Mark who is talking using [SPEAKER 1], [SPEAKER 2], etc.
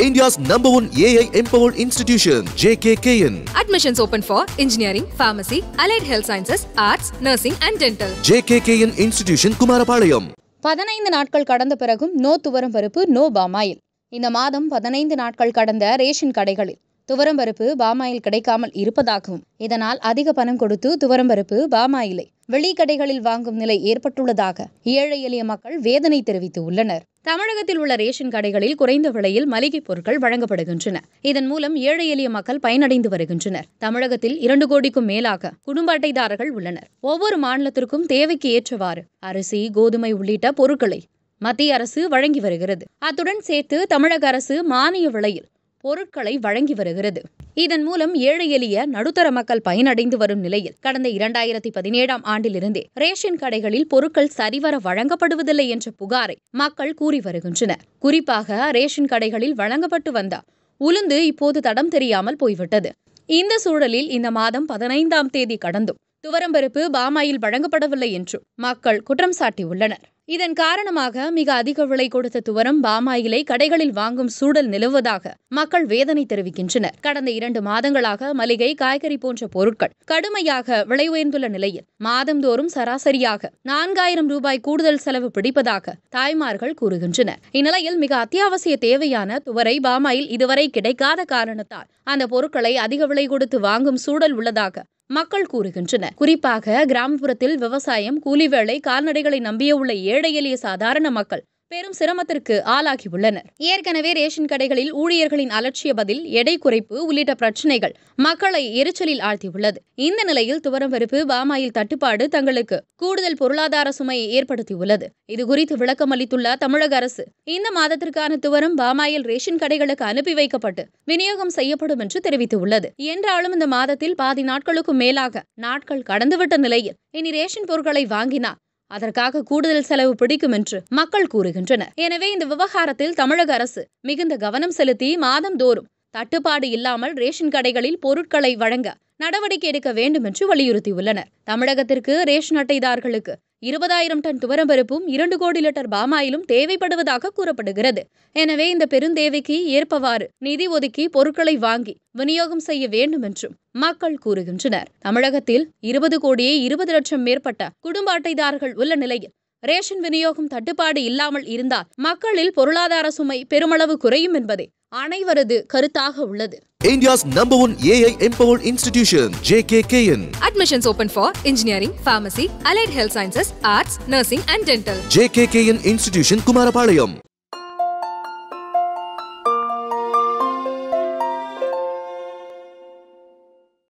[SPEAKER 1] India's number one AI empowered institution, JKKN. Admissions open for engineering, pharmacy, allied health sciences, arts, nursing and dental. JKKN Institution Kumarapalayam. பதினைந்து நாட்கள் கடந்த பிறகும் no துவரம் பருப்பு no palm oil இந்த மாதம் பதினைந்து நாட்கள் கடந்த ரேஷன் கடைகளில் துவரம்பருப்பு பாமாயில் கிடைக்காமல் இருப்பதாகவும் இதனால் அதிக பணம் கொடுத்து துவரம்பருப்பு பாமாயிலை வெளிக்கடைகளில் வாங்கும் நிலை ஏற்பட்டுள்ளதாக ஏழை எளிய மக்கள் வேதனை தெரிவித்து உள்ளனர் தமிழகத்தில் உள்ள ரேஷன் கடைகளில் குறைந்த விலையில் மளிகைப் பொருட்கள் வழங்கப்படுகின்றன இதன் மூலம் ஏழை எளிய மக்கள் பயனடைந்து வருகின்றனர் தமிழகத்தில் இரண்டு கோடிக்கும் மேலாக குடும்ப அட்டைதாரர்கள் உள்ளனர் ஒவ்வொரு மாநிலத்திற்கும் தேவைக்கு ஏற்றவாறு அரிசி கோதுமை உள்ளிட்ட பொருட்களை மத்திய அரசு வழங்கி வருகிறது அத்துடன் சேர்த்து தமிழக அரசு மானிய விலையில் பொருட்களை வழங்கி வருகிறது இதன் மூலம் ஏழை எளிய நடுத்தர மக்கள் பயனடைந்து வரும் நிலையில் கடந்த இரண்டாயிரத்தி பதினேழாம் ஆண்டிலிருந்தே ரேஷன் கடைகளில் பொருட்கள் சரிவர வழங்கப்படுவதில்லை என்ற புகாரை மக்கள் கூறி வருகின்றனர் குறிப்பாக ரேஷன் கடைகளில் வழங்கப்பட்டு வந்த உளுந்து இப்போது தடம் தெரியாமல் போய்விட்டது இந்த சூழலில் இந்த மாதம் பதினைந்தாம் தேதி கடந்தும் துவரம்பருப்பு பாமாயில் வழங்கப்படவில்லை என்றும் மக்கள் குற்றம் சாட்டியுள்ளனர் இதன் காரணமாக மிக அதிக விலை கொடுத்த துவரம் பாமாயிலை கடைகளில் வாங்கும் சூழல் நிலவுவதாக மக்கள் வேதனை தெரிவிக்கின்றனர் கடந்த இரண்டு மாதங்களாக மளிகை காய்கறி போன்ற பொருட்கள் கடுமையாக விலை உயர்ந்துள்ள நிலையில் மாதந்தோறும் சராசரியாக நான்காயிரம் ரூபாய் கூடுதல் செலவு பிடிப்பதாக தாய்மார்கள் கூறுகின்றனர் இந்நிலையில் மிக அத்தியாவசிய தேவையான துவரை பாமாயில் இதுவரை கிடைக்காத காரணத்தால் அந்த பொருட்களை அதிக விலை கொடுத்து வாங்கும் சூழல் உள்ளதாக மக்கள் கூறுகின்றனர் குறிப்பாக கிராமப்புறத்தில் விவசாயம் கூலி வேலை கால்நடைகளை நம்பியுள்ள ஏழை எளிய சாதாரண மக்கள் பெரும் சிரமத்திற்கு ஆளாகியுள்ளனர் ஏற்கனவே ரேஷன் கடைகளில் ஊழியர்களின் அலட்சிய பதில் எடை குறைப்பு உள்ளிட்ட பிரச்சினைகள் மக்களை எரிச்சலில் ஆழ்த்தியுள்ளது இந்த நிலையில் துவரம் பருப்பு பாமாயில் தட்டுப்பாடு தங்களுக்கு கூடுதல் பொருளாதார சுமையை ஏற்படுத்தியுள்ளது இதுகுறித்து விளக்கம் அளித்துள்ள தமிழக அரசு இந்த மாதத்திற்கான துவரம் பாமாயில் ரேஷன் கடைகளுக்கு அனுப்பி வைக்கப்பட்டு விநியோகம் செய்யப்படும் என்று தெரிவித்துள்ளது என்றாலும் இந்த மாதத்தில் பாதி நாட்களுக்கும் மேலாக நாட்கள் கடந்துவிட்ட நிலையில் இனி ரேஷன் பொருட்களை வாங்கினால் அதற்காக கூடுதல் செலவு பிடிக்கும் என்று மக்கள் கூறுகின்றனர் எனவே இந்த விவகாரத்தில் தமிழக அரசு மிகுந்த கவனம் செலுத்தி மாதம் தோறும் தட்டுப்பாடு இல்லாமல் ரேஷன் கடைகளில் பொருட்களை வழங்க நடவடிக்கை எடுக்க வேண்டும் என்று வலியுறுத்தியுள்ளனர் தமிழகத்திற்கு ரேஷன் அட்டைதார்களுக்கு இருபதாயிரம் டன் துவரம்பருப்பும் இரண்டு கோடி லிட்டர் பாமாயிலும் தேவைப்படுவதாக கூறப்படுகிறது எனவே இந்த பெருந்தேவைக்கு ஏற்பவாறு நிதி ஒதுக்கி பொருட்களை வாங்கி விநியோகம் செய்ய வேண்டும் என்றும் மக்கள் கூறுகின்றனர் தமிழகத்தில் இருபது கோடியே இருபது லட்சம் மேற்பட்ட குடும்ப அட்டைதாரர்கள் உள்ள நிலையில் ரேஷன் விநியோகம் தட்டுப்பாடு இல்லாமல் இருந்தால் மக்களில் பொருளாதார சுமை பெருமளவு குறையும் என்பதே அனைவரது கருத்தாக உள்ளது India's number one AI empowered institution, JKKN. Admissions open for engineering, pharmacy, allied health sciences, arts, nursing, and dental. JKKN Institution, Kumarapalayam.